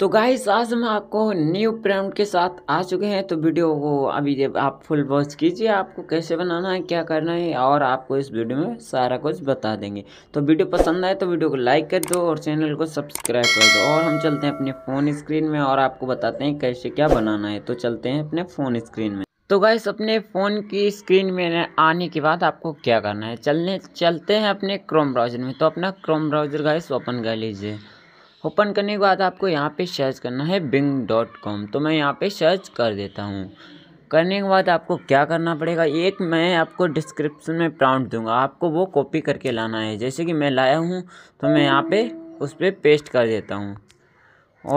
तो गाइस आज हम आपको न्यू प्रम्प्ट के साथ आ चुके हैं तो वीडियो को अभी आप फुल वॉच कीजिए आपको कैसे बनाना है क्या करना है और आपको इस वीडियो में सारा कुछ बता देंगे तो वीडियो पसंद आए तो वीडियो को लाइक कर दो और चैनल को सब्सक्राइब कर दो और हम चलते हैं अपने फ़ोन स्क्रीन में और आपको बताते हैं कैसे क्या बनाना है तो चलते हैं अपने फ़ोन स्क्रीन में तो गाइस अपने फ़ोन की स्क्रीन में आने के बाद आपको क्या करना है चलने चलते हैं अपने क्रोम ब्राउज़र में तो अपना क्रोम ब्राउज़र गाइस ओपन कर लीजिए ओपन करने के बाद आपको यहाँ पे सर्च करना है बिंग डॉट कॉम तो मैं यहाँ पे सर्च कर देता हूँ करने के बाद आपको क्या करना पड़ेगा एक मैं आपको डिस्क्रिप्शन में प्राउंट दूंगा आपको वो कॉपी करके लाना है जैसे कि मैं लाया हूँ तो मैं यहाँ पे उस पर पे पेस्ट कर देता हूँ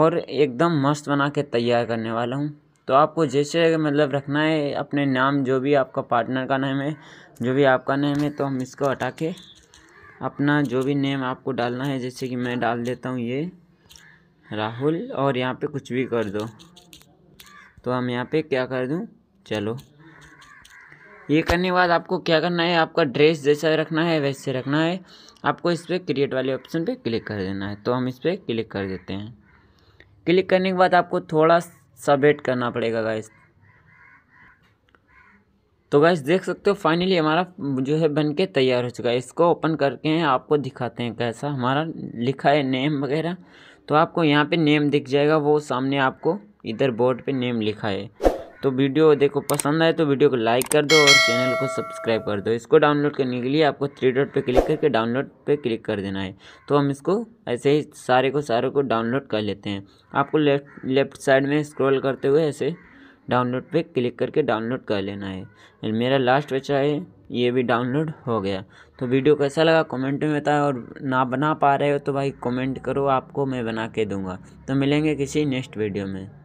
और एकदम मस्त बना के तैयार करने वाला हूँ तो आपको जैसे मतलब रखना है अपने नाम जो भी आपका पार्टनर का नाम है जो भी आपका नाम है तो हम इसको हटा के अपना जो भी नेम आपको डालना है जैसे कि मैं डाल देता हूँ ये राहुल और यहाँ पे कुछ भी कर दो तो हम यहाँ पे क्या कर दूँ चलो ये करने के बाद आपको क्या करना है आपका ड्रेस जैसा रखना है वैसे रखना है आपको इस पर क्रिएट वाले ऑप्शन पे क्लिक कर देना है तो हम इस पर क्लिक कर देते हैं क्लिक करने के बाद आपको थोड़ा सा वेट करना पड़ेगा गाइस तो गाइस देख सकते हो फाइनली हमारा जो है बन के तैयार हो चुका है इसको ओपन करके हैं आपको दिखाते हैं कैसा हमारा लिखा है नेम वगैरह तो आपको यहाँ पे नेम दिख जाएगा वो सामने आपको इधर बोर्ड पे नेम लिखा है तो वीडियो देखो पसंद आए तो वीडियो को लाइक कर दो और चैनल को सब्सक्राइब कर दो इसको डाउनलोड करने के लिए आपको थ्री डॉट पर क्लिक करके डाउनलोड पर क्लिक कर देना है तो हम इसको ऐसे ही सारे को सारे को डाउनलोड कर लेते हैं आपको लेफ्ट लेफ्ट साइड में स्क्रॉल करते हुए ऐसे डाउनलोड पे क्लिक करके डाउनलोड कर लेना है मेरा लास्ट बचा है ये भी डाउनलोड हो गया तो वीडियो कैसा लगा कमेंट में बताएं और ना बना पा रहे हो तो भाई कमेंट करो आपको मैं बना के दूंगा तो मिलेंगे किसी नेक्स्ट वीडियो में